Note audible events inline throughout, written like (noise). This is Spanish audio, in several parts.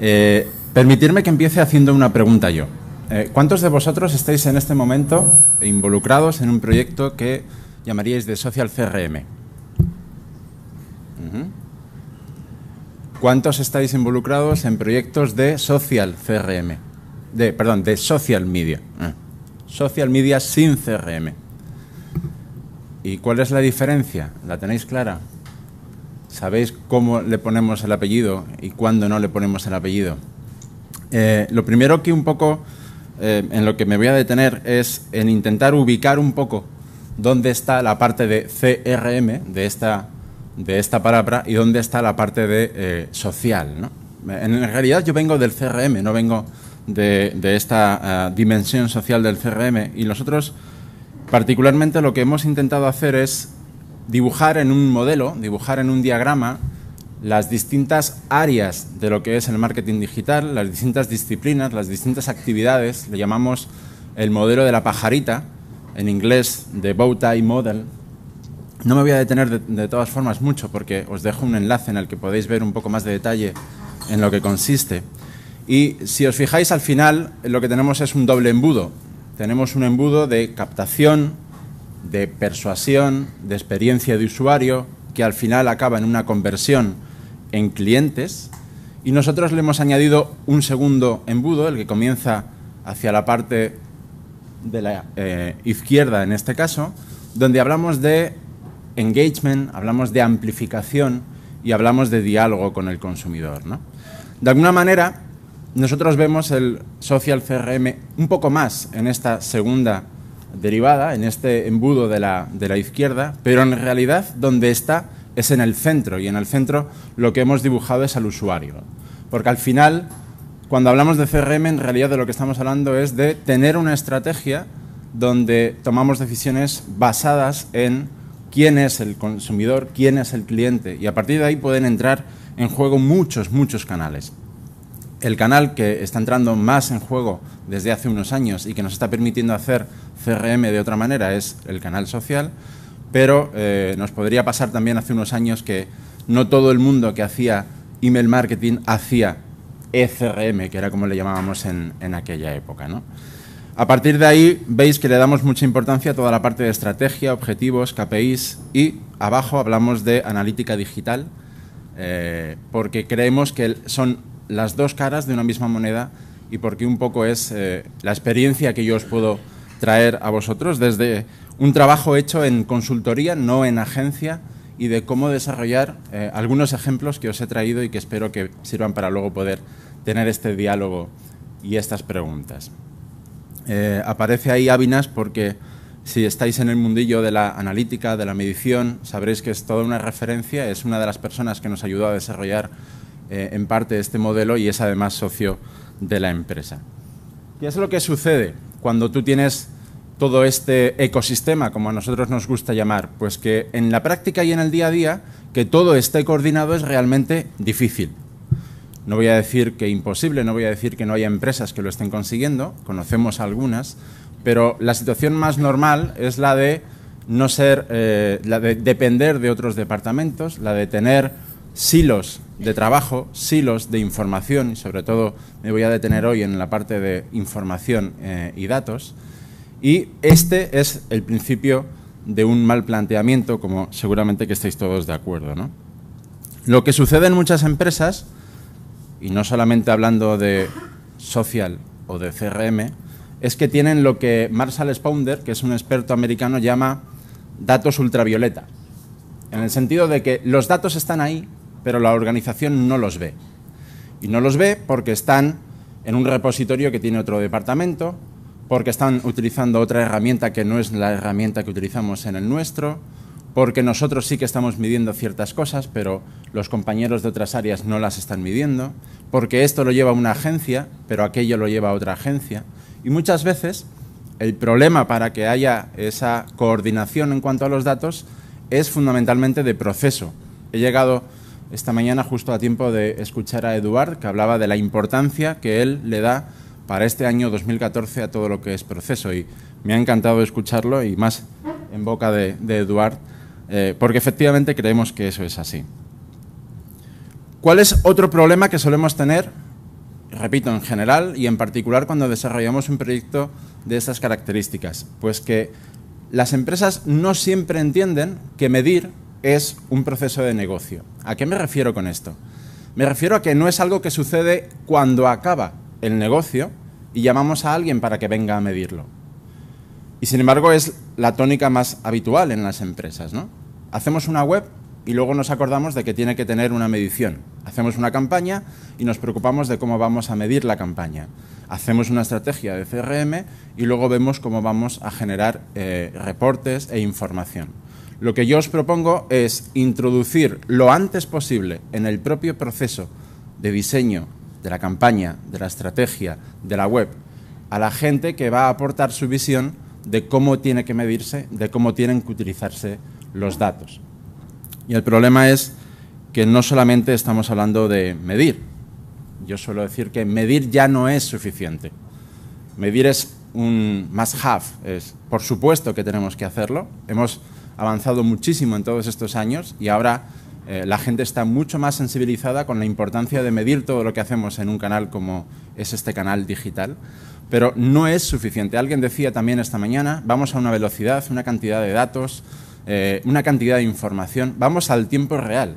Eh, permitirme que empiece haciendo una pregunta yo. Eh, ¿Cuántos de vosotros estáis en este momento involucrados en un proyecto que llamaríais de Social CRM? ¿Cuántos estáis involucrados en proyectos de Social CRM? De, perdón, de Social Media. Ah. Social Media sin CRM. ¿Y cuál es la diferencia? ¿La tenéis clara? ¿Sabéis cómo le ponemos el apellido y cuándo no le ponemos el apellido? Eh, lo primero que un poco eh, en lo que me voy a detener es en intentar ubicar un poco dónde está la parte de CRM de esta, de esta palabra y dónde está la parte de eh, social. En realidad yo vengo del CRM, no vengo de, esta ah, dimensión social del CRM y nosotros particularmente lo que hemos intentado hacer es dibujar en un modelo, dibujar en un diagrama las distintas áreas de lo que es el marketing digital, las distintas disciplinas, las distintas actividades, le llamamos el modelo de la pajarita, en inglés de Bowtie Model. No me voy a detener de, de, todas formas mucho porque os dejo un enlace en el que podéis ver un poco más de detalle en lo que consiste. Y si os fijáis al final, lo que tenemos es un doble embudo. Tenemos un embudo de captación, de persuasión, de experiencia de usuario, que al final acaba en una conversión en clientes. Y nosotros le hemos añadido un segundo embudo, el que comienza hacia la parte de la eh, izquierda en este caso, donde hablamos de engagement, hablamos de amplificación y hablamos de diálogo con el consumidor. De alguna manera, nosotros vemos el social CRM un poco más en esta segunda derivada, en este embudo de la, de la izquierda, pero en realidad donde está es en el centro, y en el centro lo que hemos dibujado es al usuario. Porque al final, cuando hablamos de CRM, en realidad de lo que estamos hablando es de tener una estrategia donde tomamos decisiones basadas en quién es el consumidor, quién es el cliente, y a partir de ahí pueden entrar en juego muchos, muchos canales el canal que está entrando más en juego desde hace unos años y que nos está permitiendo hacer CRM de otra manera es el canal social, pero eh, nos podría pasar también hace unos años que no todo el mundo que hacía email marketing hacía ECRM, que era como le llamábamos en, aquella época. ¿no? A partir de ahí veis que le damos mucha importancia a toda la parte de estrategia, objetivos, KPIs y abajo hablamos de analítica digital, eh, porque creemos que son las dos caras de una misma moneda y porque un poco es eh, la experiencia que yo os puedo traer a vosotros desde un trabajo hecho en consultoría, no en agencia, y de cómo desarrollar eh, algunos ejemplos que os he traído y que espero que sirvan para luego poder tener este diálogo y estas preguntas. Eh, aparece ahí Avinas porque si estáis en el mundillo de la analítica, de la medición, sabréis que es toda una referencia, es una de las personas que nos ayudó a desarrollar eh, en parte de este modelo y es además socio de la empresa. ¿Qué es lo que sucede cuando tú tienes todo este ecosistema, como a nosotros nos gusta llamar? Pues que en la práctica y en el día a día, que todo esté coordinado es realmente difícil. No voy a decir que imposible, no voy a decir que no haya empresas que lo estén consiguiendo, conocemos algunas, pero la situación más normal es la de no ser, eh, la de depender de otros departamentos, la de tener silos de trabajo, silos de información, y sobre todo me voy a detener hoy en la parte de información eh, y datos. Y este es el principio de un mal planteamiento, como seguramente que estáis todos de acuerdo. ¿no? Lo que sucede en muchas empresas, y no solamente hablando de social o de CRM, es que tienen lo que Marshall Spounder, que es un experto americano, llama datos ultravioleta. En el sentido de que los datos están ahí, pero la organización no los ve. Y no los ve porque están en un repositorio que tiene otro departamento, porque están utilizando otra herramienta que no es la herramienta que utilizamos en el nuestro, porque nosotros sí que estamos midiendo ciertas cosas, pero los compañeros de otras áreas no las están midiendo, porque esto lo lleva una agencia, pero aquello lo lleva otra agencia. Y muchas veces el problema para que haya esa coordinación en cuanto a los datos es fundamentalmente de proceso. He llegado esta mañana justo a tiempo de escuchar a Eduard, que hablaba de la importancia que él le da para este año 2014 a todo lo que es proceso. Y me ha encantado escucharlo y más en boca de, Eduard, eh, porque efectivamente creemos que eso es así. ¿Cuál es otro problema que solemos tener? Repito, en general y en particular cuando desarrollamos un proyecto de estas características. Pues que las empresas no siempre entienden que medir es un proceso de negocio. ¿A qué me refiero con esto? Me refiero a que no es algo que sucede cuando acaba el negocio y llamamos a alguien para que venga a medirlo. Y sin embargo es la tónica más habitual en las empresas. ¿no? Hacemos una web y luego nos acordamos de que tiene que tener una medición. Hacemos una campaña y nos preocupamos de cómo vamos a medir la campaña. Hacemos una estrategia de CRM y luego vemos cómo vamos a generar eh, reportes e información. Lo que yo os propongo es introducir lo antes posible en el propio proceso de diseño de la campaña, de la estrategia, de la web, a la gente que va a aportar su visión de cómo tiene que medirse, de cómo tienen que utilizarse los datos. Y el problema es que no solamente estamos hablando de medir. Yo suelo decir que medir ya no es suficiente. Medir es un must have. Es, por supuesto que tenemos que hacerlo. Hemos ha avanzado muchísimo en todos estos años y ahora eh, la gente está mucho más sensibilizada con la importancia de medir todo lo que hacemos en un canal como es este canal digital. Pero no es suficiente. Alguien decía también esta mañana, vamos a una velocidad, una cantidad de datos, eh, una cantidad de información, vamos al tiempo real.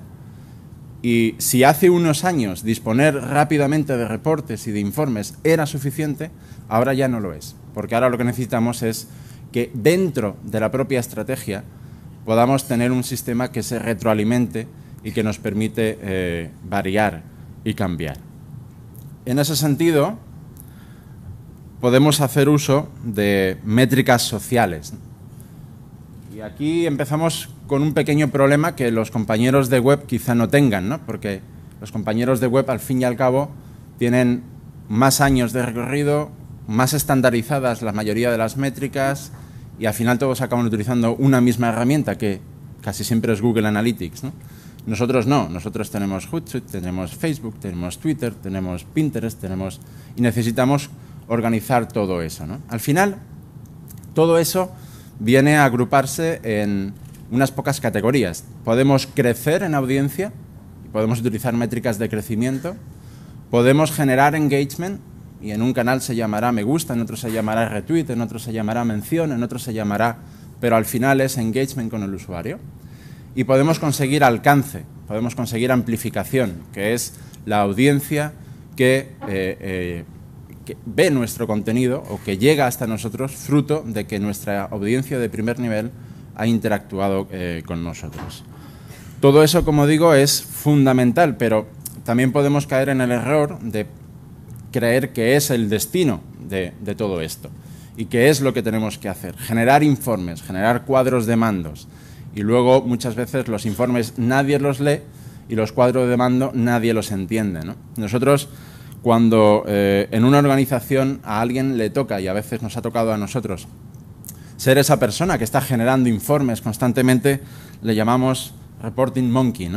Y si hace unos años disponer rápidamente de reportes y de informes era suficiente, ahora ya no lo es. Porque ahora lo que necesitamos es que dentro de la propia estrategia podamos tener un sistema que se retroalimente y que nos permite eh, variar y cambiar. En ese sentido, podemos hacer uso de métricas sociales. Y aquí empezamos con un pequeño problema que los compañeros de web quizá no tengan, porque los compañeros de web al fin y al cabo tienen más años de recorrido, más estandarizadas la mayoría de las métricas, y al final todos acaban utilizando una misma herramienta que casi siempre es Google Analytics. Nosotros no, nosotros tenemos Hootsuite, tenemos Facebook, tenemos Twitter, tenemos Pinterest, tenemos y necesitamos organizar todo eso. Al final, todo eso viene a agruparse en unas pocas categorías. Podemos crecer en audiencia, podemos utilizar métricas de crecimiento, podemos generar engagement y en un canal se llamará me gusta, en otro se llamará retweet, en otro se llamará mención, en otro se llamará... Pero al final es engagement con el usuario. Y podemos conseguir alcance, podemos conseguir amplificación, que es la audiencia que, eh, eh, ve nuestro contenido o que llega hasta nosotros fruto de que nuestra audiencia de primer nivel ha interactuado eh, con nosotros. Todo eso, como digo, es fundamental, pero también podemos caer en el error de creer que es el destino de, todo esto y que es lo que tenemos que hacer, generar informes, generar cuadros de mandos. Y luego muchas veces los informes nadie los lee y los cuadros de mando nadie los entiende. Nosotros cuando eh, en una organización a alguien le toca, y a veces nos ha tocado a nosotros, ser esa persona que está generando informes constantemente, le llamamos reporting monkey.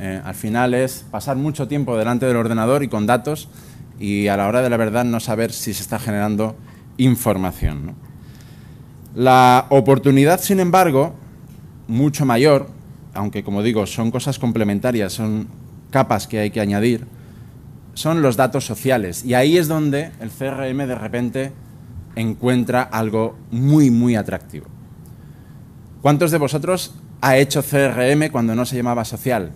Eh, al final es pasar mucho tiempo delante del ordenador y con datos y a la hora de la verdad no saber si se está generando información. La oportunidad, sin embargo, mucho mayor, aunque como digo, son cosas complementarias, son capas que hay que añadir, son los datos sociales. Y ahí es donde el CRM de repente encuentra algo muy, muy atractivo. ¿Cuántos de vosotros ha hecho CRM cuando no se llamaba social?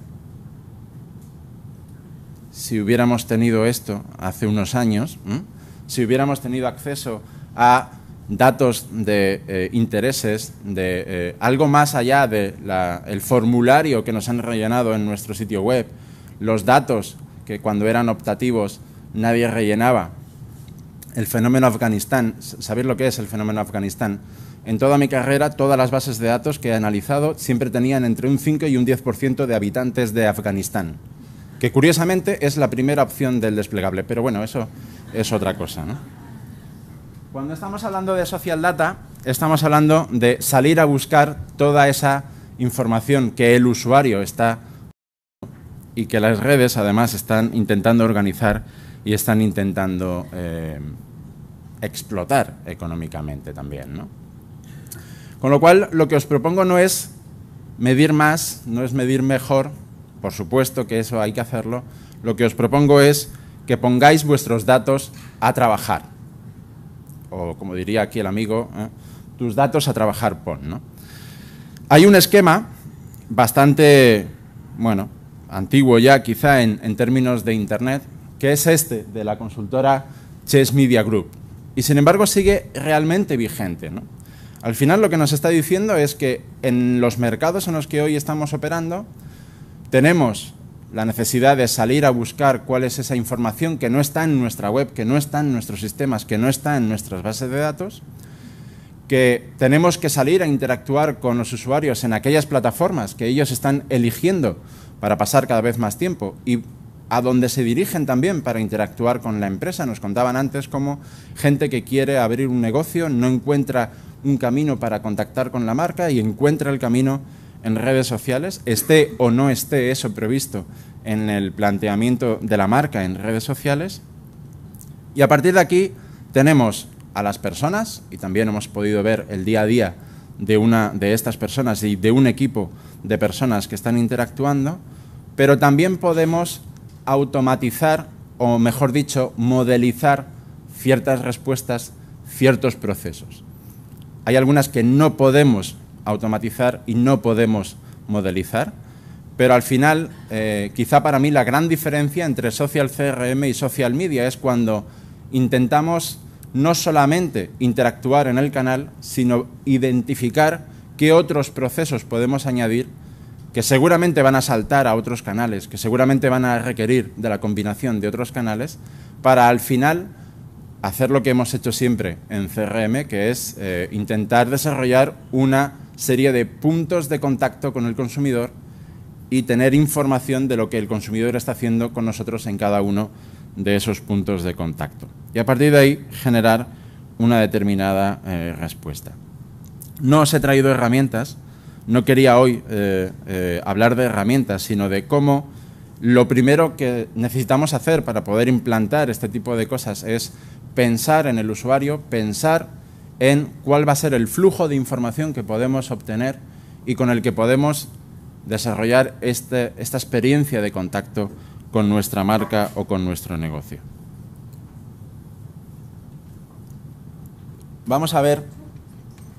si hubiéramos tenido esto hace unos años, si hubiéramos tenido acceso a datos de eh, intereses, de eh, algo más allá del el formulario que nos han rellenado en nuestro sitio web, los datos que cuando eran optativos nadie rellenaba, el fenómeno Afganistán, saber lo que es el fenómeno Afganistán. En toda mi carrera, todas las bases de datos que he analizado siempre tenían entre un 5 y un 10% de habitantes de Afganistán que curiosamente es la primera opción del desplegable, pero bueno, eso es otra cosa. Cuando estamos hablando de social data, estamos hablando de salir a buscar toda esa información que el usuario está y que las redes además están intentando organizar y están intentando eh, explotar económicamente también. Con lo cual, lo que os propongo no es medir más, no es medir mejor, por supuesto que eso hay que hacerlo. Lo que os propongo es que pongáis vuestros datos a trabajar. O como diría aquí el amigo, ¿eh? tus datos a trabajar pon. Hay un esquema bastante, bueno, antiguo ya quizá en, términos de Internet, que es este de la consultora Chess Media Group. Y sin embargo sigue realmente vigente. Al final lo que nos está diciendo es que en los mercados en los que hoy estamos operando, tenemos la necesidad de salir a buscar cuál es esa información que no está en nuestra web, que no está en nuestros sistemas, que no está en nuestras bases de datos, que tenemos que salir a interactuar con los usuarios en aquellas plataformas que ellos están eligiendo para pasar cada vez más tiempo y a donde se dirigen también para interactuar con la empresa. Nos contaban antes como gente que quiere abrir un negocio no encuentra un camino para contactar con la marca y encuentra el camino en redes sociales, esté o no esté eso previsto en el planteamiento de la marca en redes sociales. Y a partir de aquí tenemos a las personas, y también hemos podido ver el día a día de, una, de estas personas y de un equipo de personas que están interactuando, pero también podemos automatizar, o mejor dicho, modelizar ciertas respuestas, ciertos procesos. Hay algunas que no podemos automatizar y no podemos modelizar. Pero al final, eh, quizá para mí la gran diferencia entre social CRM y social media es cuando intentamos no solamente interactuar en el canal, sino identificar qué otros procesos podemos añadir que seguramente van a saltar a otros canales, que seguramente van a requerir de la combinación de otros canales, para al final hacer lo que hemos hecho siempre en CRM, que es eh, intentar desarrollar una Sería de puntos de contacto con el consumidor y tener información de lo que el consumidor está haciendo con nosotros en cada uno de esos puntos de contacto. Y a partir de ahí generar una determinada eh, respuesta. No os he traído herramientas, no quería hoy eh, eh, hablar de herramientas, sino de cómo lo primero que necesitamos hacer para poder implantar este tipo de cosas es pensar en el usuario, pensar en cuál va a ser el flujo de información que podemos obtener y con el que podemos desarrollar este, esta experiencia de contacto con nuestra marca o con nuestro negocio. Vamos a ver,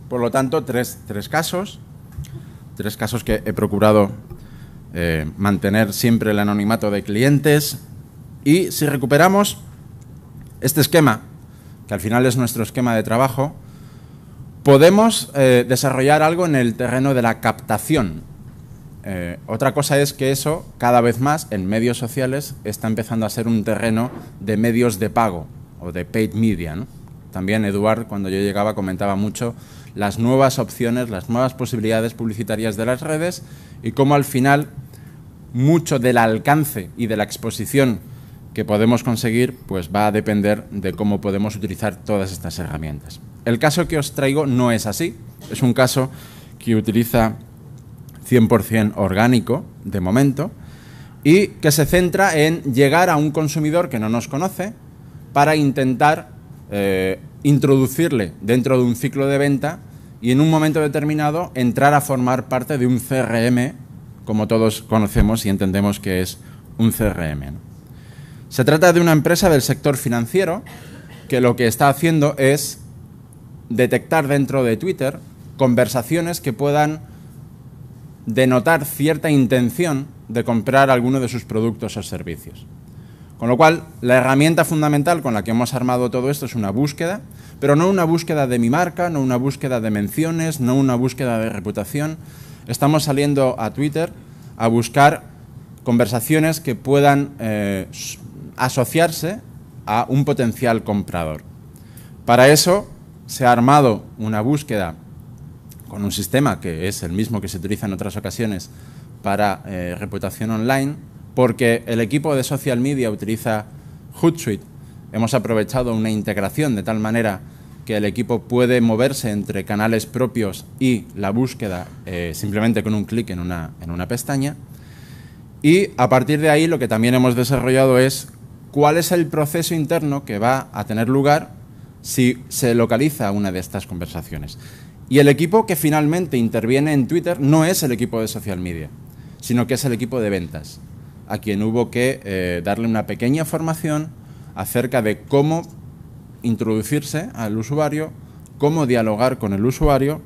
por lo tanto, tres, casos, tres casos que he procurado eh, mantener siempre el anonimato de clientes y si recuperamos este esquema, que al final es nuestro esquema de trabajo, Podemos eh, desarrollar algo en el terreno de la captación. Eh, otra cosa es que eso, cada vez más, en medios sociales, está empezando a ser un terreno de medios de pago o de paid media. También Eduard, cuando yo llegaba, comentaba mucho las nuevas opciones, las nuevas posibilidades publicitarias de las redes y cómo al final mucho del alcance y de la exposición que podemos conseguir pues va a depender de cómo podemos utilizar todas estas herramientas. El caso que os traigo no es así, es un caso que utiliza 100% orgánico de momento y que se centra en llegar a un consumidor que no nos conoce para intentar eh, introducirle dentro de un ciclo de venta y en un momento determinado entrar a formar parte de un CRM como todos conocemos y entendemos que es un CRM. Se trata de una empresa del sector financiero que lo que está haciendo es detectar dentro de Twitter conversaciones que puedan denotar cierta intención de comprar alguno de sus productos o servicios. Con lo cual, la herramienta fundamental con la que hemos armado todo esto es una búsqueda, pero no una búsqueda de mi marca, no una búsqueda de menciones, no una búsqueda de reputación. Estamos saliendo a Twitter a buscar conversaciones que puedan eh, asociarse a un potencial comprador. Para eso se ha armado una búsqueda con un sistema que es el mismo que se utiliza en otras ocasiones para eh, reputación online, porque el equipo de social media utiliza Hootsuite. Hemos aprovechado una integración de tal manera que el equipo puede moverse entre canales propios y la búsqueda eh, simplemente con un clic en una, en una pestaña. Y a partir de ahí lo que también hemos desarrollado es cuál es el proceso interno que va a tener lugar si se localiza una de estas conversaciones. Y el equipo que finalmente interviene en Twitter no es el equipo de social media, sino que es el equipo de ventas, a quien hubo que eh, darle una pequeña formación acerca de cómo introducirse al usuario, cómo dialogar con el usuario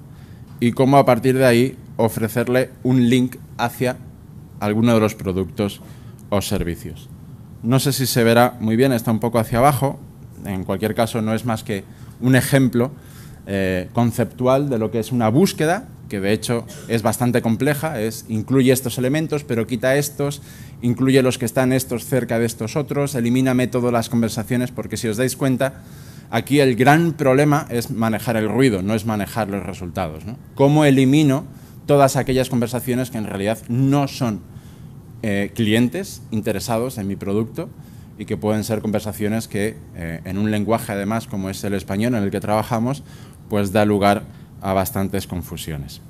y cómo a partir de ahí ofrecerle un link hacia alguno de los productos o servicios. No sé si se verá muy bien, está un poco hacia abajo. En cualquier caso, no es más que un ejemplo eh, conceptual de lo que es una búsqueda, que de hecho es bastante compleja, es, incluye estos elementos, pero quita estos, incluye los que están estos cerca de estos otros, elimíname todas las conversaciones, porque si os dais cuenta, aquí el gran problema es manejar el ruido, no es manejar los resultados. ¿Cómo elimino todas aquellas conversaciones que en realidad no son eh, clientes interesados en mi producto y que pueden ser conversaciones que eh, en un lenguaje además como es el español en el que trabajamos, pues da lugar a bastantes confusiones.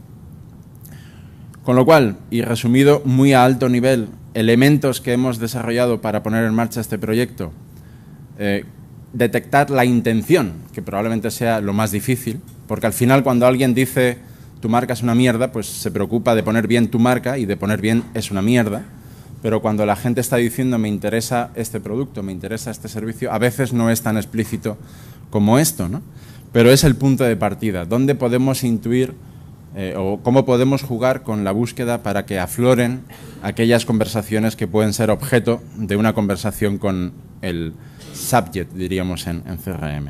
Con lo cual, y resumido muy a alto nivel, elementos que hemos desarrollado para poner en marcha este proyecto, eh, detectar la intención, que probablemente sea lo más difícil, porque al final cuando alguien dice tu marca es una mierda, pues se preocupa de poner bien tu marca y de poner bien es una mierda pero cuando la gente está diciendo me interesa este producto, me interesa este servicio, a veces no es tan explícito como esto, ¿no? Pero es el punto de partida, dónde podemos intuir eh, o cómo podemos jugar con la búsqueda para que afloren aquellas conversaciones que pueden ser objeto de una conversación con el subject, diríamos en, CRM.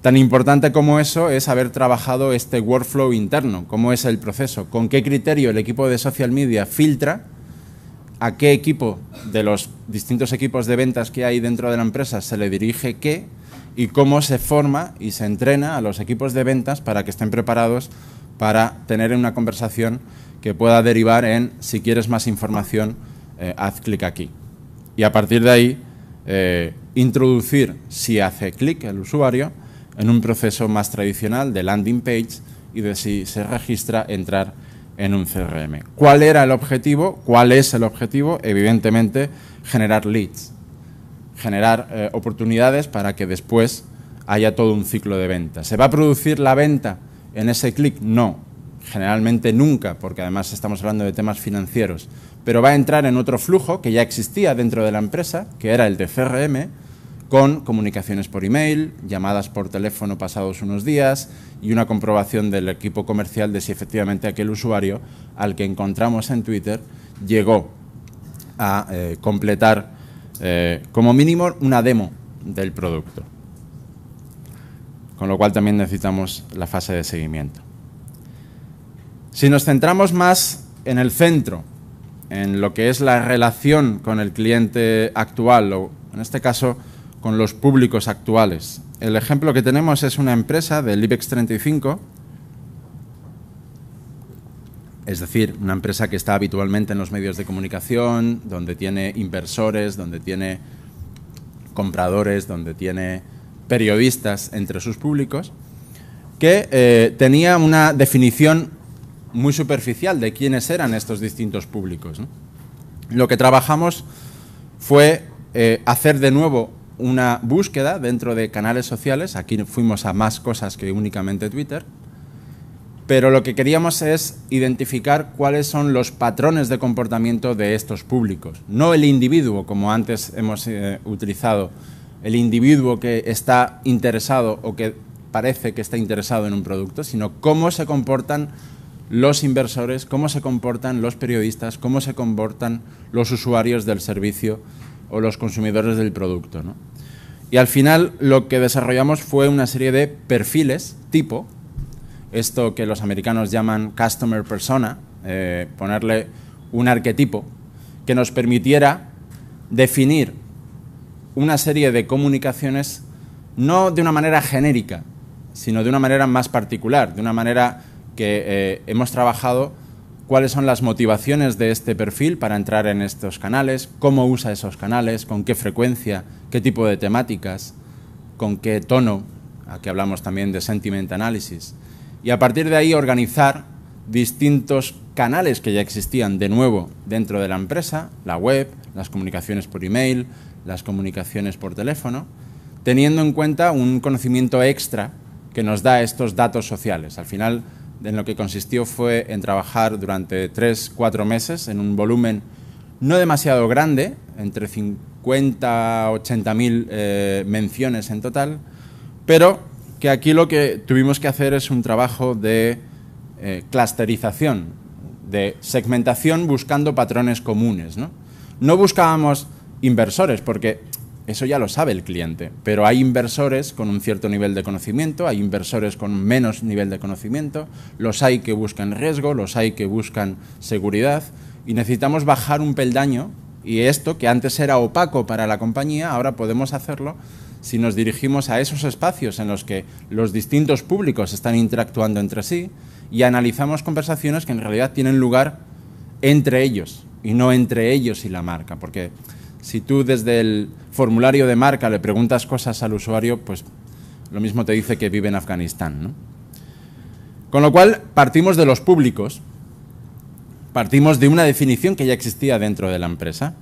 Tan importante como eso es haber trabajado este workflow interno, cómo es el proceso, con qué criterio el equipo de social media filtra a qué equipo de los distintos equipos de ventas que hay dentro de la empresa se le dirige qué y cómo se forma y se entrena a los equipos de ventas para que estén preparados para tener una conversación que pueda derivar en si quieres más información, eh, haz clic aquí. Y a partir de ahí, eh, introducir, si hace clic el usuario, en un proceso más tradicional de landing page y de si se registra, entrar en un CRM. ¿Cuál era el objetivo? ¿Cuál es el objetivo? Evidentemente, generar leads, generar eh, oportunidades para que después haya todo un ciclo de venta. ¿Se va a producir la venta en ese clic? No, generalmente nunca, porque además estamos hablando de temas financieros, pero va a entrar en otro flujo que ya existía dentro de la empresa, que era el de CRM, con comunicaciones por email, llamadas por teléfono pasados unos días y una comprobación del equipo comercial de si efectivamente aquel usuario al que encontramos en Twitter llegó a eh, completar eh, como mínimo una demo del producto. Con lo cual también necesitamos la fase de seguimiento. Si nos centramos más en el centro, en lo que es la relación con el cliente actual o en este caso con los públicos actuales. El ejemplo que tenemos es una empresa del IBEX 35, es decir, una empresa que está habitualmente en los medios de comunicación, donde tiene inversores, donde tiene compradores, donde tiene periodistas entre sus públicos, que eh, tenía una definición muy superficial de quiénes eran estos distintos públicos. Lo que trabajamos fue eh, hacer de nuevo una búsqueda dentro de canales sociales, aquí fuimos a más cosas que únicamente Twitter, pero lo que queríamos es identificar cuáles son los patrones de comportamiento de estos públicos, no el individuo como antes hemos eh, utilizado, el individuo que está interesado o que parece que está interesado en un producto, sino cómo se comportan los inversores, cómo se comportan los periodistas, cómo se comportan los usuarios del servicio o los consumidores del producto. Y al final lo que desarrollamos fue una serie de perfiles tipo, esto que los americanos llaman customer persona, eh, ponerle un arquetipo que nos permitiera definir una serie de comunicaciones no de una manera genérica, sino de una manera más particular, de una manera que eh, hemos trabajado cuáles son las motivaciones de este perfil para entrar en estos canales, cómo usa esos canales, con qué frecuencia, qué tipo de temáticas, con qué tono, aquí hablamos también de sentiment analysis, y a partir de ahí organizar distintos canales que ya existían de nuevo dentro de la empresa, la web, las comunicaciones por email, las comunicaciones por teléfono, teniendo en cuenta un conocimiento extra que nos da estos datos sociales. Al final, en lo que consistió fue en trabajar durante 3, 4 meses en un volumen no demasiado grande, entre 50, 80 mil eh, menciones en total, pero que aquí lo que tuvimos que hacer es un trabajo de eh, clusterización, de segmentación buscando patrones comunes. ¿no? no buscábamos inversores, porque eso ya lo sabe el cliente, pero hay inversores con un cierto nivel de conocimiento, hay inversores con menos nivel de conocimiento, los hay que buscan riesgo, los hay que buscan seguridad y necesitamos bajar un peldaño y esto que antes era opaco para la compañía, ahora podemos hacerlo si nos dirigimos a esos espacios en los que los distintos públicos están interactuando entre sí y analizamos conversaciones que en realidad tienen lugar entre ellos y no entre ellos y la marca, porque si tú desde el formulario de marca le preguntas cosas al usuario, pues lo mismo te dice que vive en Afganistán. Con lo cual, partimos de los públicos, partimos de una definición que ya existía dentro de la empresa,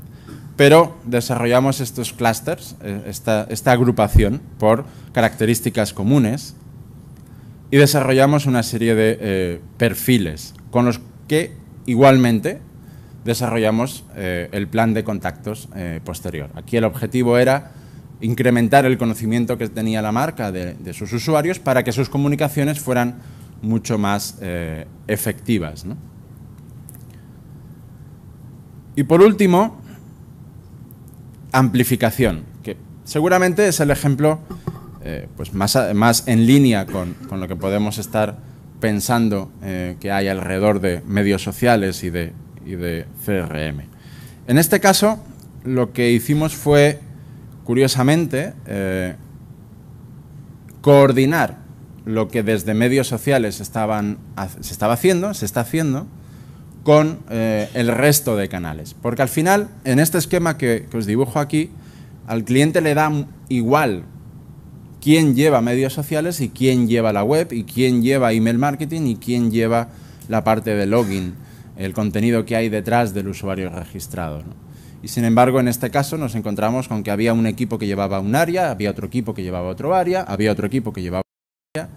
pero desarrollamos estos clusters, eh, esta, agrupación por características comunes y desarrollamos una serie de eh, perfiles con los que igualmente desarrollamos eh, el plan de contactos eh, posterior. Aquí el objetivo era incrementar el conocimiento que tenía la marca de, sus usuarios para que sus comunicaciones fueran mucho más eh, efectivas. Y por último, amplificación, que seguramente es el ejemplo pues más, en línea con, lo que podemos estar pensando que hay alrededor de medios sociales y de y de CRM. En este caso, lo que hicimos fue, curiosamente, eh, coordinar lo que desde medios sociales estaban, se estaba haciendo, se está haciendo, con eh, el resto de canales. Porque al final, en este esquema que, que os dibujo aquí, al cliente le da igual quién lleva medios sociales y quién lleva la web y quién lleva email marketing y quién lleva la parte de login el contenido que hay detrás del usuario registrado. Y sin embargo, en este caso nos encontramos con que había un equipo que llevaba un área, había otro equipo que llevaba otro área, había otro equipo que llevaba otro área,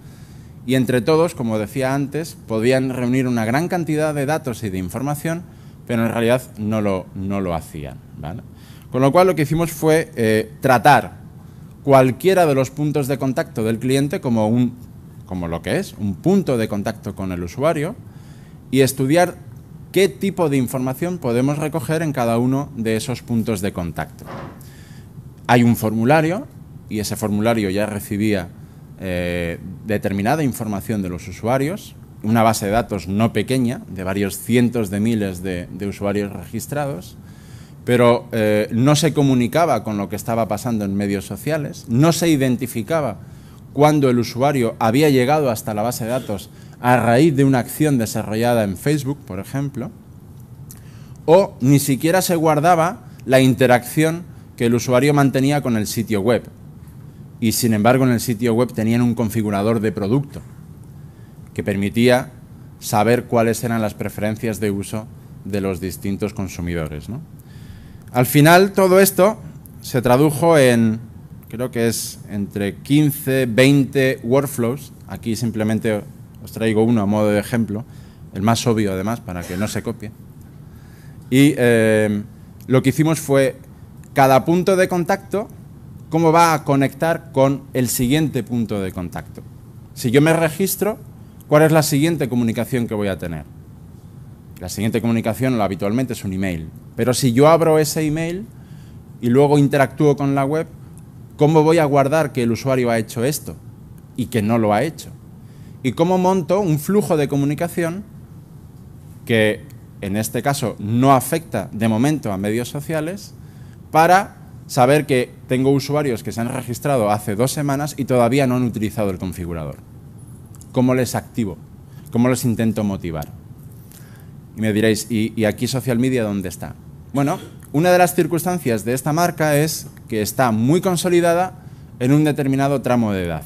y entre todos, como decía antes, podían reunir una gran cantidad de datos y de información, pero en realidad no lo, no lo hacían. Con lo cual lo que hicimos fue eh, tratar cualquiera de los puntos de contacto del cliente como, un, como lo que es, un punto de contacto con el usuario, y estudiar qué tipo de información podemos recoger en cada uno de esos puntos de contacto. Hay un formulario y ese formulario ya recibía eh, determinada información de los usuarios, una base de datos no pequeña, de varios cientos de miles de, usuarios registrados, pero eh, no se comunicaba con lo que estaba pasando en medios sociales, no se identificaba cuando el usuario había llegado hasta la base de datos a raíz de una acción desarrollada en Facebook, por ejemplo, o ni siquiera se guardaba la interacción que el usuario mantenía con el sitio web. Y sin embargo en el sitio web tenían un configurador de producto que permitía saber cuáles eran las preferencias de uso de los distintos consumidores. Al final todo esto se tradujo en, creo que es entre 15, 20 workflows. Aquí simplemente os traigo uno a modo de ejemplo, el más obvio además, para que no se copie. Y eh, lo que hicimos fue cada punto de contacto, cómo va a conectar con el siguiente punto de contacto. Si yo me registro, ¿cuál es la siguiente comunicación que voy a tener? La siguiente comunicación habitualmente es un email. Pero si yo abro ese email y luego interactúo con la web, ¿cómo voy a guardar que el usuario ha hecho esto y que no lo ha hecho? y cómo monto un flujo de comunicación que en este caso no afecta de momento a medios sociales para saber que tengo usuarios que se han registrado hace dos semanas y todavía no han utilizado el configurador. ¿Cómo les activo? ¿Cómo les intento motivar? Y me diréis, ¿y, aquí social media dónde está? Bueno, una de las circunstancias de esta marca es que está muy consolidada en un determinado tramo de edad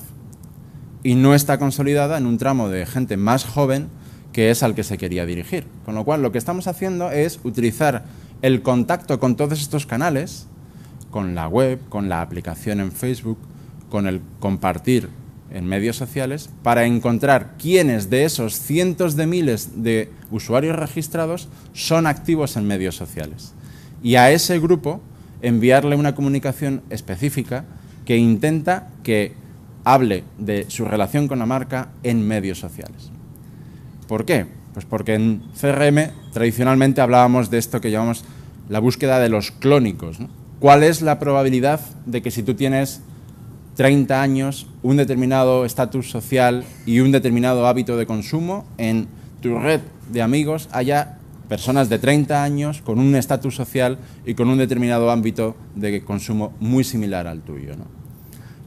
y no está consolidada en un tramo de gente más joven que es al que se quería dirigir. Con lo cual, lo que estamos haciendo es utilizar el contacto con todos estos canales, con la web, con la aplicación en Facebook, con el compartir en medios sociales, para encontrar quiénes de esos cientos de miles de usuarios registrados son activos en medios sociales. Y a ese grupo enviarle una comunicación específica que intenta que hable de su relación con la marca en medios sociales. ¿Por qué? Pues porque en CRM tradicionalmente hablábamos de esto que llamamos la búsqueda de los clónicos. ¿Cuál es la probabilidad de que si tú tienes 30 años, un determinado estatus social y un determinado hábito de consumo, en tu red de amigos haya personas de 30 años con un estatus social y con un determinado ámbito de consumo muy similar al tuyo?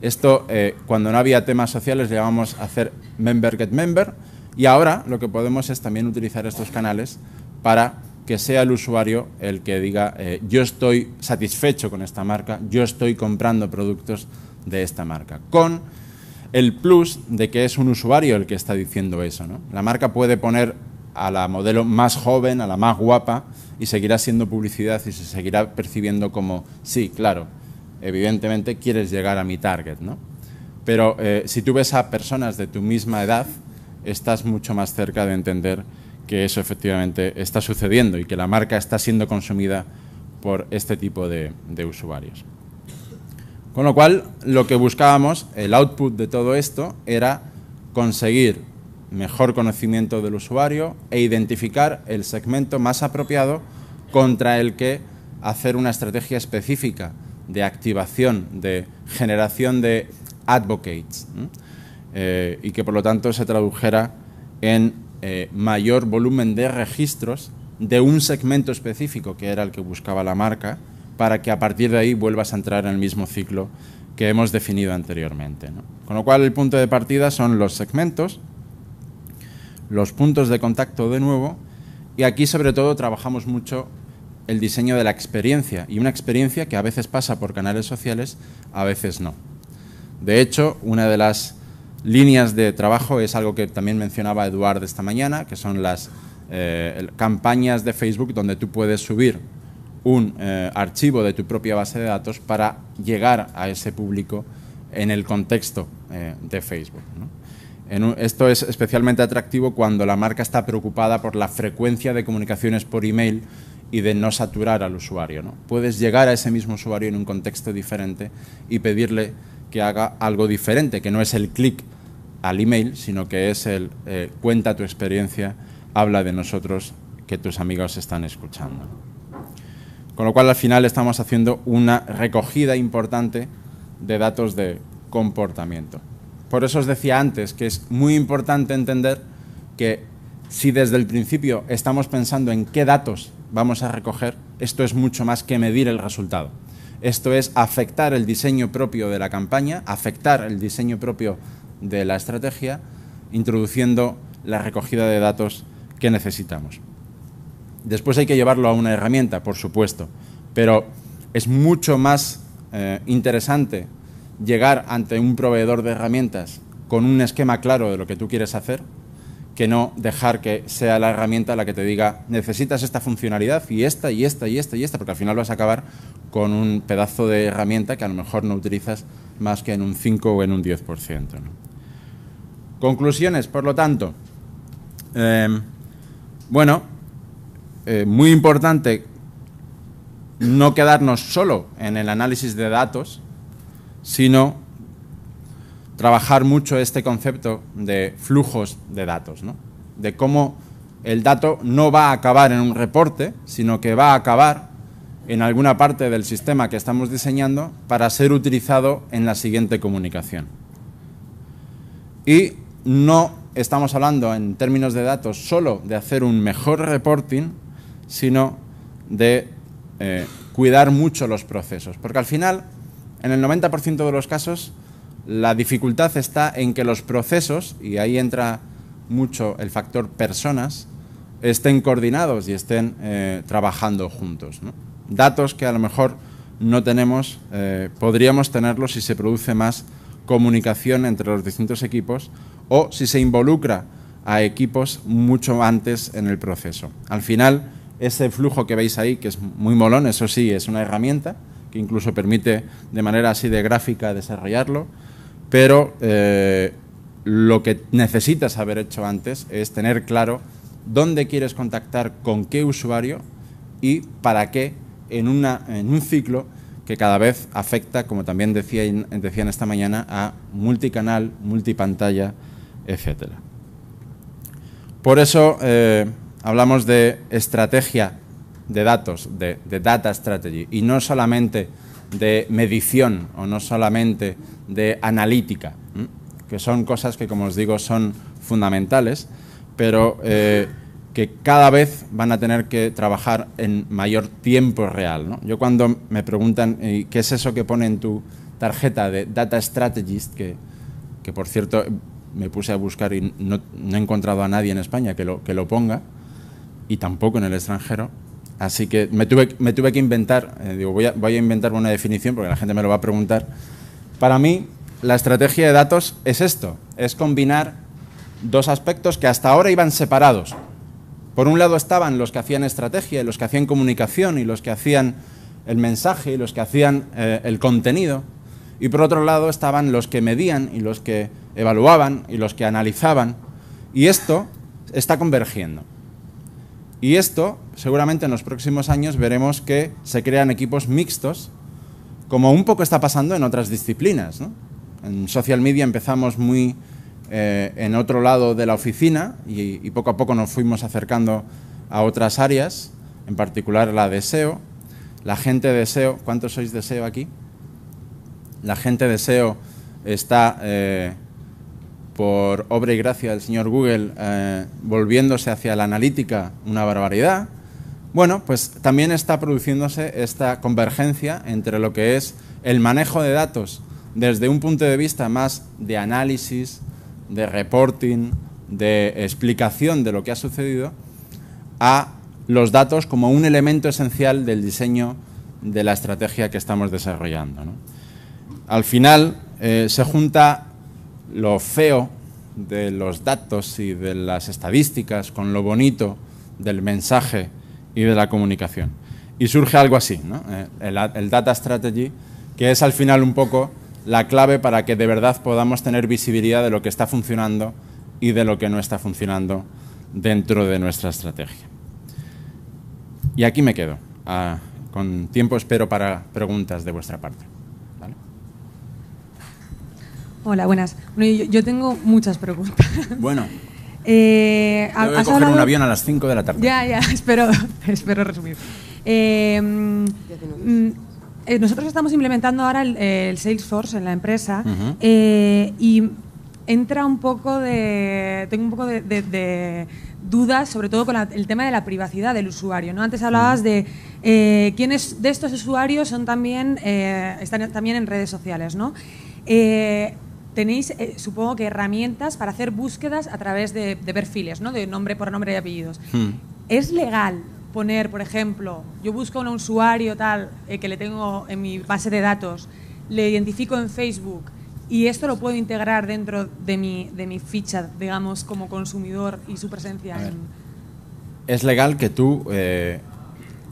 Esto, eh, cuando no había temas sociales, le a hacer member get member. Y ahora lo que podemos es también utilizar estos canales para que sea el usuario el que diga eh, yo estoy satisfecho con esta marca, yo estoy comprando productos de esta marca. Con el plus de que es un usuario el que está diciendo eso. La marca puede poner a la modelo más joven, a la más guapa, y seguirá siendo publicidad y se seguirá percibiendo como, sí, claro, evidentemente quieres llegar a mi target, ¿no? Pero eh, si tú ves a personas de tu misma edad, estás mucho más cerca de entender que eso efectivamente está sucediendo y que la marca está siendo consumida por este tipo de usuarios. Con lo cual, lo que buscábamos, el output de todo esto, era conseguir mejor conocimiento del usuario e identificar el segmento más apropiado contra el que hacer una estrategia específica de activación, de generación de advocates, eh, y que por lo tanto se tradujera en eh, mayor volumen de registros de un segmento específico que era el que buscaba la marca, para que a partir de ahí vuelvas a entrar en el mismo ciclo que hemos definido anteriormente. Con lo cual el punto de partida son los segmentos, los puntos de contacto de nuevo, y aquí sobre todo trabajamos mucho el diseño de la experiencia y una experiencia que a veces pasa por canales sociales, a veces no. De hecho, una de las líneas de trabajo es algo que también mencionaba Eduard esta mañana, que son las eh, campañas de Facebook donde tú puedes subir un eh, archivo de tu propia base de datos para llegar a ese público en el contexto eh, de Facebook. esto es especialmente atractivo cuando la marca está preocupada por la frecuencia de comunicaciones por email y de no saturar al usuario. ¿no? Puedes llegar a ese mismo usuario en un contexto diferente y pedirle que haga algo diferente, que no es el clic al email, sino que es el eh, cuenta tu experiencia, habla de nosotros, que tus amigos están escuchando. Con lo cual al final estamos haciendo una recogida importante de datos de comportamiento. Por eso os decía antes que es muy importante entender que si desde el principio estamos pensando en qué datos vamos a recoger, esto es mucho más que medir el resultado. Esto es afectar el diseño propio de la campaña, afectar el diseño propio de la estrategia, introduciendo la recogida de datos que necesitamos. Después hay que llevarlo a una herramienta, por supuesto, pero es mucho más eh, interesante llegar ante un proveedor de herramientas con un esquema claro de lo que tú quieres hacer, que no dejar que sea la herramienta la que te diga necesitas esta funcionalidad y esta y esta y esta y esta, porque al final vas a acabar con un pedazo de herramienta que a lo mejor no utilizas más que en un 5 o en un 10%. Conclusiones, por lo tanto. Em, bueno, eh, muy importante no quedarnos solo en el análisis de datos, sino trabajar mucho este concepto de flujos de datos, de cómo el dato no va a acabar en un reporte, sino que va a acabar en alguna parte del sistema que estamos diseñando para ser utilizado en la siguiente comunicación. Y no estamos hablando en términos de datos solo de hacer un mejor reporting, sino de eh, cuidar mucho los procesos. Porque al final, en el 90% de los casos, la dificultad está en que los procesos, y ahí entra mucho el factor personas, estén coordinados y estén eh, trabajando juntos. Datos que a lo mejor no tenemos, eh, podríamos tenerlos si se produce más comunicación entre los distintos equipos o si se involucra a equipos mucho antes en el proceso. Al final, ese flujo que veis ahí, que es muy molón, eso sí, es una herramienta que incluso permite de manera así de gráfica desarrollarlo, pero eh, lo que necesitas haber hecho antes es tener claro dónde quieres contactar con qué usuario y para qué en, un ciclo que cada vez afecta, como también decían, esta mañana, a multicanal, multipantalla, etc. Por eso eh, hablamos de estrategia de datos, de data strategy, y no solamente de medición o no solamente de analítica, que son cosas que, como os digo, son fundamentales, pero eh, que cada vez van a tener que trabajar en mayor tiempo real. Yo cuando me preguntan qué es eso que pone en tu tarjeta de Data Strategist, que, que por cierto me puse a buscar y no, no, he encontrado a nadie en España que lo, que lo ponga, y tampoco en el extranjero, Así que me tuve, que inventar, eh, digo, voy a, inventar una definición porque la gente me lo va a preguntar. Para mí, la estrategia de datos es esto, es combinar dos aspectos que hasta ahora iban separados. Por un lado estaban los que hacían estrategia, los que hacían comunicación y los que hacían el mensaje y los que hacían eh, el contenido. Y por otro lado estaban los que medían y los que evaluaban y los que analizaban. Y esto está convergiendo. Y esto, seguramente en los próximos años veremos que se crean equipos mixtos, como un poco está pasando en otras disciplinas. En social media empezamos muy eh, en otro lado de la oficina y, poco a poco nos fuimos acercando a otras áreas, en particular la de SEO. La gente de SEO, ¿cuántos sois de SEO aquí? La gente de SEO está eh, por obra y gracia del señor Google, eh, volviéndose hacia la analítica, una barbaridad, bueno, pues también está produciéndose esta convergencia entre lo que es el manejo de datos desde un punto de vista más de análisis, de reporting, de explicación de lo que ha sucedido, a los datos como un elemento esencial del diseño de la estrategia que estamos desarrollando. Al final eh, se junta lo feo de los datos y de las estadísticas con lo bonito del mensaje y de la comunicación. Y surge algo así, eh, el, Data Strategy, que es al final un poco la clave para que de verdad podamos tener visibilidad de lo que está funcionando y de lo que no está funcionando dentro de nuestra estrategia. Y aquí me quedo. Ah, con tiempo espero para preguntas de vuestra parte. Hola, buenas. yo, tengo muchas preguntas. (laughs) Bueno. (laughs) Eh, voy coger un avión a las 5 de la tarde. Ya, ya, (laughs) espero, espero resumir. Eh, mm, eh, nosotros estamos implementando ahora el, Salesforce en la empresa eh, y entra un poco de. Tengo un poco de, dudas, sobre todo con el tema de la privacidad del usuario. ¿no? Antes hablabas de quiénes de estos usuarios son también, están también en redes sociales. ¿no? tenéis, eh, supongo que, herramientas para hacer búsquedas a través de, perfiles, ¿no? De nombre por nombre y apellidos. Hmm. ¿Es legal poner, por ejemplo, yo busco a un usuario tal eh, que le tengo en mi base de datos, le identifico en Facebook y esto lo puedo integrar dentro de mi, ficha, digamos, como consumidor y su presencia en... Es legal que tú eh,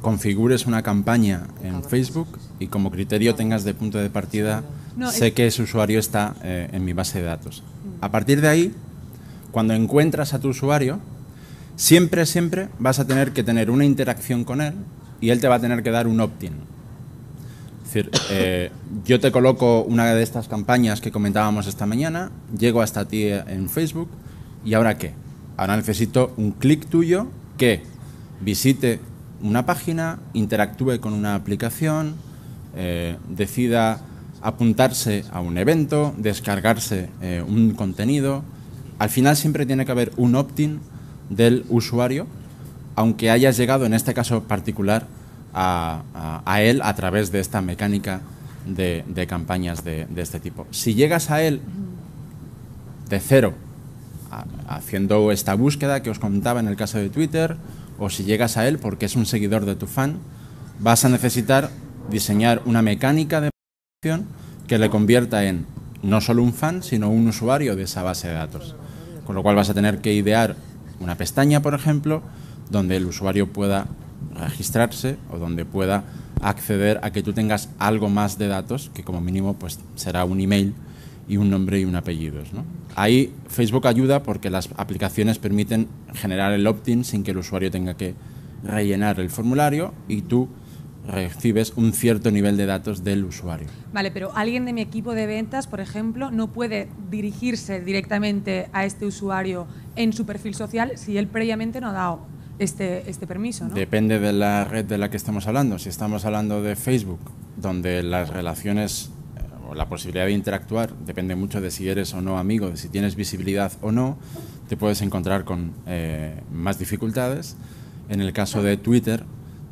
configures una campaña en Facebook y como criterio tengas de punto de partida sé que ese usuario está eh, en mi base de datos. A partir de ahí, cuando encuentras a tu usuario, siempre, siempre vas a tener que tener una interacción con él y él te va a tener que dar un opt-in. Es decir, eh, (laughs) yo te coloco una de estas campañas que comentábamos esta mañana, llego hasta ti eh, en Facebook y ahora qué? Ahora necesito un clic tuyo que visite una página, interactúe con una aplicación, decida apuntarse a un evento, descargarse eh, un contenido. Al final siempre tiene que haber un opt-in del usuario, aunque hayas llegado en este caso particular a, él a través de esta mecánica de, campañas de, este tipo. Si llegas a él de cero, haciendo esta búsqueda que os contaba en el caso de Twitter, o si llegas a él porque es un seguidor de tu fan, vas a necesitar diseñar una mecánica de que le convierta en no solo un fan, sino un usuario de esa base de datos. Con lo cual vas a tener que idear una pestaña, por ejemplo, donde el usuario pueda registrarse o donde pueda acceder a que tú tengas algo más de datos, que como mínimo pues será un email y un nombre y un apellido. Ahí Facebook ayuda porque las aplicaciones permiten generar el opt-in sin que el usuario tenga que rellenar el formulario y tú recibes un cierto nivel de datos del usuario. Vale, pero alguien de mi equipo de ventas, por ejemplo, no puede dirigirse directamente a este usuario en su perfil social si él previamente no ha dado este, este permiso, Depende de la red de la que estamos hablando. Si estamos hablando de Facebook, donde las relaciones eh, o la posibilidad de interactuar depende mucho de si eres o no amigo, de si tienes visibilidad o no, te puedes encontrar con eh, más dificultades. En el caso de Twitter,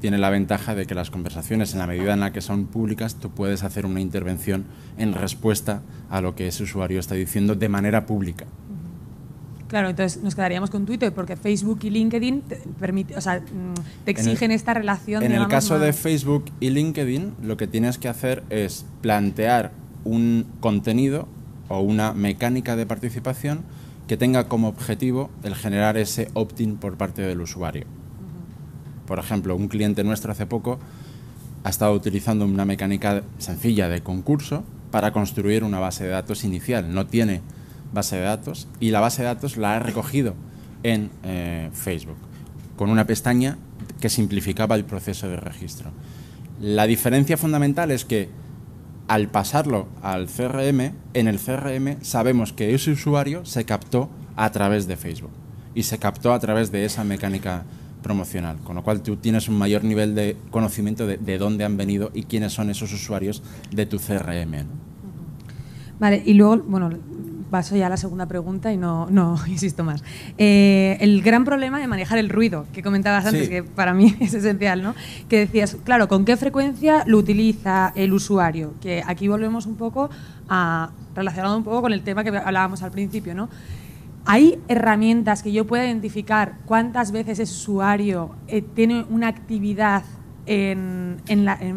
tiene la ventaja de que las conversaciones, en la medida en la que son públicas, tú puedes hacer una intervención en respuesta a lo que ese usuario está diciendo de manera pública. Claro, entonces nos quedaríamos con Twitter, porque Facebook y LinkedIn te, mm, exigen esta relación. En el caso de Facebook y LinkedIn, lo que tienes que hacer es plantear un contenido o una mecánica de participación que tenga como objetivo el generar ese opt-in por parte del usuario. Por ejemplo, un cliente nuestro hace poco ha estado utilizando una mecánica sencilla de concurso para construir una base de datos inicial. No tiene base de datos y la base de datos la ha recogido en eh, Facebook con una pestaña que simplificaba el proceso de registro. La diferencia fundamental es que al pasarlo al CRM, en el CRM sabemos que ese usuario se captó a través de Facebook y se captó a través de esa mecánica promocional, con lo cual tú tienes un mayor nivel de conocimiento de, dónde han venido y quiénes son esos usuarios de tu CRM. Vale, y luego, bueno, paso ya a la segunda pregunta y no, no (laughs) insisto más. Eh, el gran problema de manejar el ruido, que comentabas antes, que para mí (laughs) es esencial, ¿no? Que decías, claro, ¿con qué frecuencia lo utiliza el usuario? Que aquí volvemos un poco a relacionado un poco con el tema que hablábamos al principio, ¿no? ¿Hay herramientas que yo pueda identificar cuántas veces ese usuario eh, tiene una actividad en,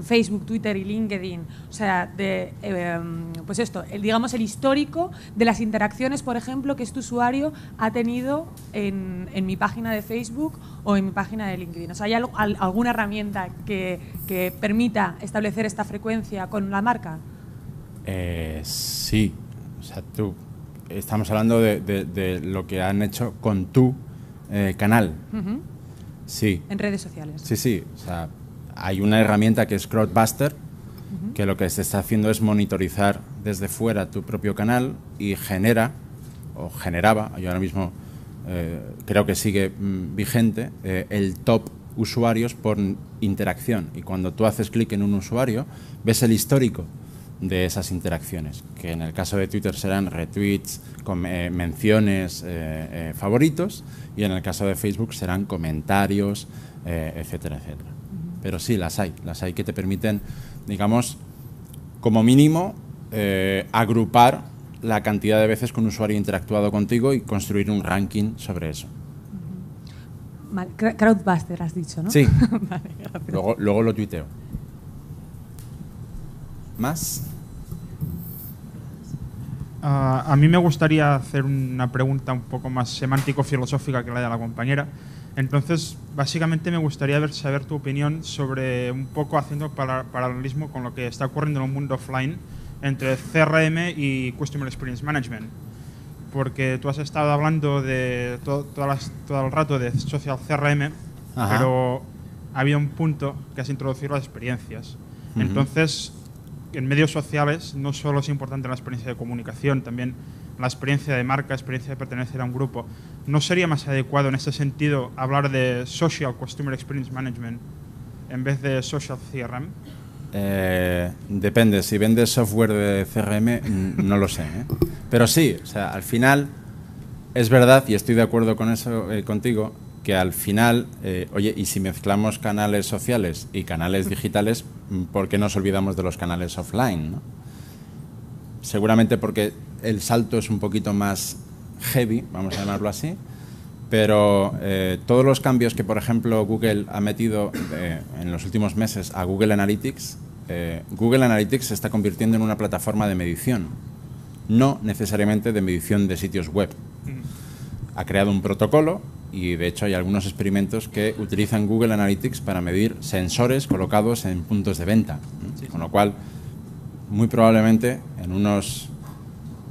Facebook, Twitter y LinkedIn? O sea, em, pues esto, el, digamos el histórico de las interacciones, por ejemplo, que este usuario ha tenido en, mi página de Facebook o en mi página de LinkedIn. O sea, ¿hay alguna herramienta que, permita establecer esta frecuencia con la marca? Eh, sí, o sea, tú estamos hablando de, lo que han hecho con tu eh, canal. Sí. En redes sociales. Sí, sí. O sea, hay una herramienta que es Crowdbuster, que lo que se está haciendo es monitorizar desde fuera tu propio canal y genera, o generaba, yo ahora mismo eh, creo que sigue mm, vigente, eh, el top usuarios por interacción. Y cuando tú haces clic en un usuario, ves el histórico de esas interacciones, que en el caso de Twitter serán retweets, eh, menciones, eh, eh, favoritos, y en el caso de Facebook serán comentarios, etcétera, etcétera. Pero sí, las hay, las hay que te permiten, digamos, como mínimo, agrupar la cantidad de veces que un usuario ha interactuado contigo y construir un ranking sobre eso. Crowdbuster has dicho, ¿no? Sí. (laughs) vale, luego, luego lo tuiteo. ¿Más? Ah, a mí me gustaría hacer una pregunta un poco más semántico-filosófica que la de la compañera. Entonces, básicamente me gustaría saber tu opinión sobre un poco haciendo paralelismo con lo que está ocurriendo en el mundo offline entre CRM y Customer Experience Management. Porque tú has estado hablando de todo el rato de social CRM, pero había un punto que has introducido las experiencias. Entonces, en medios sociales no solo es importante la experiencia de comunicación, también la experiencia de marca, experiencia de pertenecer a un grupo. ¿No sería más adecuado en este sentido hablar de Social Customer Experience Management en vez de Social CRM? Eh, depende, si vendes software de CRM, mm, no lo sé. ¿eh? Pero sí, o sea, al final es verdad, y estoy de acuerdo con eso eh, contigo, que al final, eh, oye, y si mezclamos canales sociales y canales digitales, mm, ¿por qué nos olvidamos de los canales offline? Seguramente porque el salto es un poquito más heavy, vamos a llamarlo así, pero eh, todos los cambios que, por ejemplo, Google ha metido eh, en los últimos meses a Google Analytics, Google Analytics se está convirtiendo en una plataforma de medición, no necesariamente de medición de sitios web. Mm. Ha creado un protocolo y de hecho hay algunos experimentos que utilizan Google Analytics para medir sensores colocados en puntos de venta. Con lo cual, muy probablemente en unos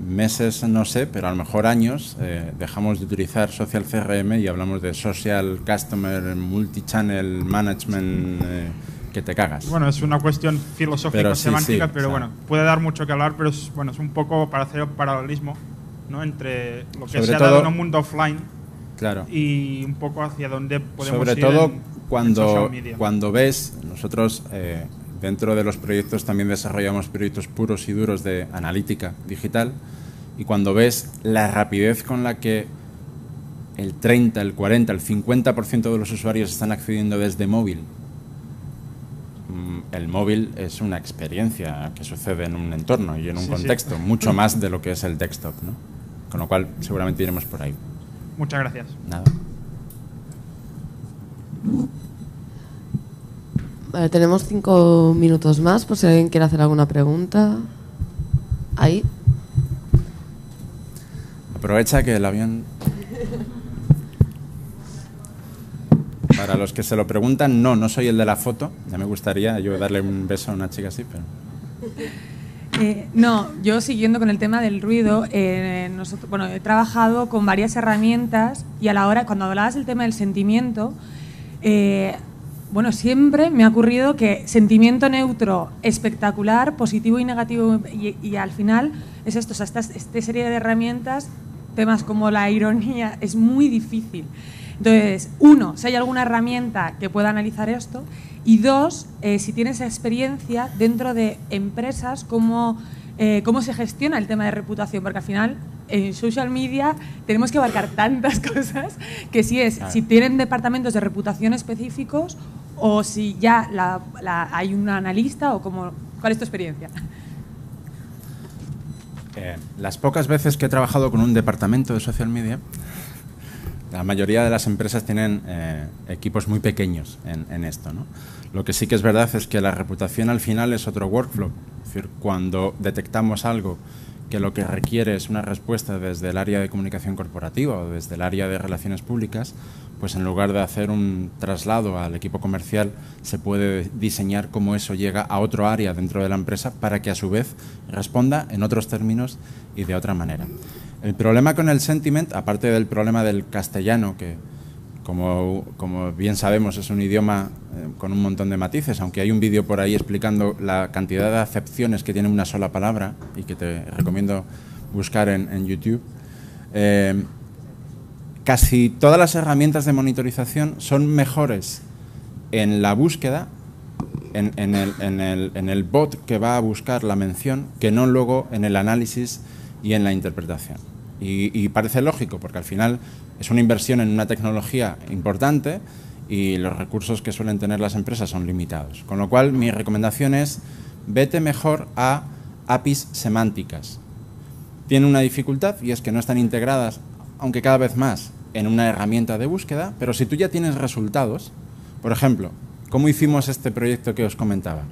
meses, no sé, pero a lo mejor años, eh, dejamos de utilizar Social CRM y hablamos de Social Customer Multichannel Management. Eh, que te cagas. Bueno, es una cuestión filosófica, semántica, pero bueno, puede dar mucho que hablar, pero es, bueno, es un poco para hacer paralelismo ¿no? entre lo que se ha dado en un mundo offline Claro. Y un poco hacia dónde podemos Sobre todo cuando, cuando ves, nosotros eh, dentro de los proyectos también desarrollamos proyectos puros y duros de analítica digital. Y cuando ves la rapidez con la que el 30, el 40, el 50% de los usuarios están accediendo desde móvil, mm, el móvil es una experiencia que sucede en un entorno y en un contexto, mucho (laughs) más de lo que es el desktop. ¿no? Con lo cual seguramente iremos por ahí. Muchas gracias. Nada. Vale, tenemos cinco minutos más por si alguien quiere hacer alguna pregunta. Ahí. Aprovecha que el avión... Para los que se lo preguntan, no, no soy el de la foto. Ya me gustaría yo darle un beso a una chica así, pero... Eh, no, yo siguiendo con el tema del ruido, eh, bueno, he trabajado con varias herramientas y a la hora, cuando hablabas del tema del sentimiento, eh, bueno, siempre me ha ocurrido que sentimiento neutro, espectacular, positivo y negativo, y, al final es esto, o sea, esta, esta serie de herramientas, temas como la ironía, es muy difícil. Entonces, uno, si hay alguna herramienta que pueda analizar esto, y dos, eh, si tienes experiencia dentro de empresas, eh, cómo, se gestiona el tema de reputación, porque al final en social media tenemos que abarcar tantas (laughs) cosas que si es, si tienen departamentos de reputación específicos o si ya hay un analista o como, ¿cuál es tu experiencia? Eh, las pocas veces que he trabajado con un departamento de social media, la mayoría de las empresas tienen eh, equipos muy pequeños en, esto. ¿no? Lo que sí que es verdad es que la reputación al final es otro workflow. Es decir, cuando detectamos algo que lo que requiere es una respuesta desde el área de comunicación corporativa o desde el área de relaciones públicas, pues en lugar de hacer un traslado al equipo comercial, se puede diseñar cómo eso llega a otro área dentro de la empresa para que a su vez responda en otros términos y de otra manera. El problema con el sentiment, aparte del problema del castellano, que como, bien sabemos es un idioma eh, con un montón de matices, aunque hay un vídeo por ahí explicando la cantidad de acepciones que tiene una sola palabra y que te recomiendo buscar en, YouTube, eh, casi todas las herramientas de monitorización son mejores en la búsqueda en, el, bot que va a buscar la mención que no luego en el análisis y en la interpretación. Y, parece lógico, porque al final es una inversión en una tecnología importante y los recursos que suelen tener las empresas son limitados. Con lo cual, mi recomendación es, vete mejor a APIs semánticas. tiene una dificultad y es que no están integradas, aunque cada vez más, en una herramienta de búsqueda, pero si tú ya tienes resultados, por ejemplo, ¿cómo hicimos este proyecto que os comentaba?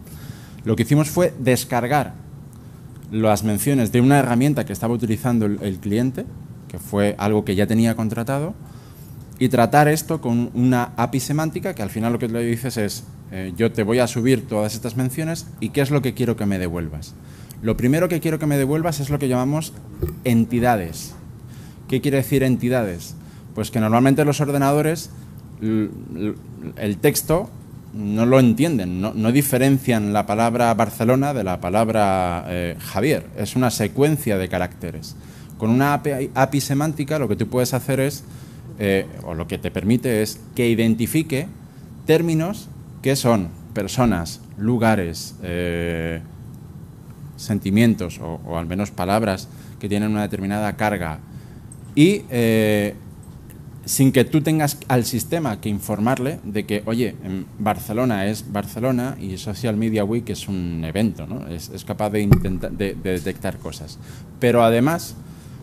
Lo que hicimos fue descargar las menciones de una herramienta que estaba utilizando el, cliente, que fue algo que ya tenía contratado, y tratar esto con una API semántica que al final lo que le dices es, eh, yo te voy a subir todas estas menciones y qué es lo que quiero que me devuelvas. Lo primero que quiero que me devuelvas es lo que llamamos entidades. ¿Qué quiere decir entidades? Pues que normalmente los ordenadores, el texto no lo entienden, no, diferencian la palabra Barcelona de la palabra eh, Javier. Es una secuencia de caracteres. Con una API, semántica lo que tú puedes hacer es, eh, o lo que te permite es que identifique términos que son personas, lugares, eh, sentimientos o, o, al menos palabras que tienen una determinada carga y sin que tú tengas al sistema que informarle de que, oye, Barcelona es Barcelona y Social Media Week es un evento, ¿no? Es, capaz de, detectar cosas. Pero además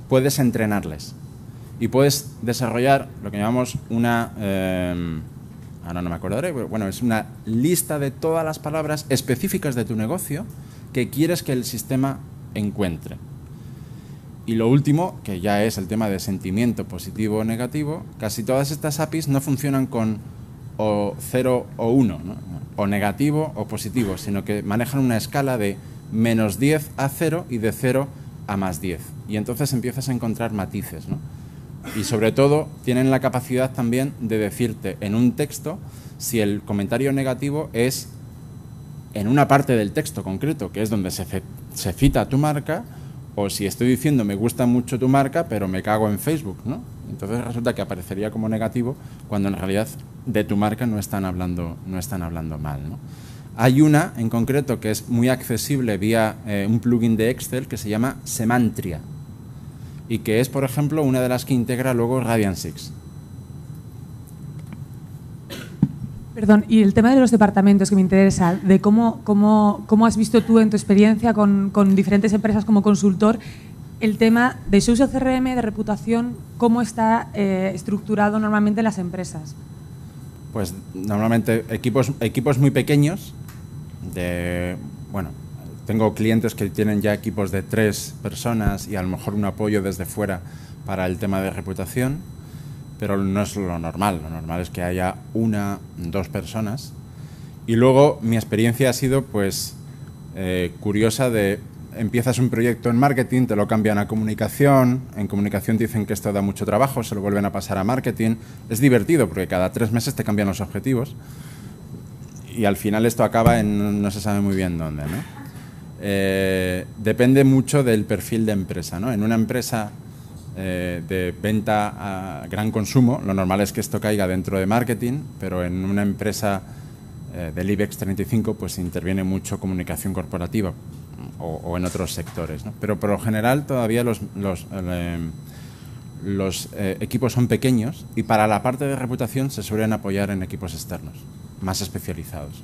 puedes entrenarles y puedes desarrollar lo que llamamos una... Em, no me acordaré, bueno, es una lista de todas las palabras específicas de tu negocio que quieres que el sistema encuentre. Y lo último, que ya es el tema de sentimiento positivo o negativo, casi todas estas APIs no funcionan con o 0 o 1, o negativo o positivo, sino que manejan una escala de menos 10 a 0 y de 0 a más 10. Y entonces empiezas a encontrar matices. Y sobre todo tienen la capacidad también de decirte en un texto si el comentario negativo es en una parte del texto concreto, que es donde se, se cita tu marca, o si estoy diciendo me gusta mucho tu marca, pero me cago en Facebook, ¿no? Entonces resulta que aparecería como negativo cuando en realidad de tu marca no están hablando, no están hablando mal, Hay una en concreto que es muy accesible vía eh, un plugin de Excel que se llama Semantria y que es, por ejemplo, una de las que integra luego Radiant 6. Perdón, y el tema de los departamentos que me interesa, de cómo, cómo, cómo has visto tú en tu experiencia con, diferentes empresas como consultor el tema de su uso CRM, de reputación, cómo está eh, estructurado normalmente las empresas. Pues normalmente equipos, equipos muy pequeños, de, bueno, tengo clientes que tienen ya equipos de tres personas y a lo mejor un apoyo desde fuera para el tema de reputación pero no es lo normal. Lo normal es que haya una, dos personas. Y luego mi experiencia ha sido pues eh, curiosa de empiezas un proyecto en marketing, te lo cambian a comunicación, en comunicación dicen que esto da mucho trabajo, se lo vuelven a pasar a marketing. Es divertido porque cada tres meses te cambian los objetivos y al final esto acaba en no se sabe muy bien dónde. ¿no? Eh, depende mucho del perfil de empresa. ¿no? En una empresa eh, de venta a gran consumo, lo normal es que esto caiga dentro de marketing, pero en una empresa eh, del IBEX 35 pues interviene mucho comunicación corporativa o, en otros sectores. Pero por lo general todavía los eh, equipos son pequeños y para la parte de reputación se suelen apoyar en equipos externos, más especializados.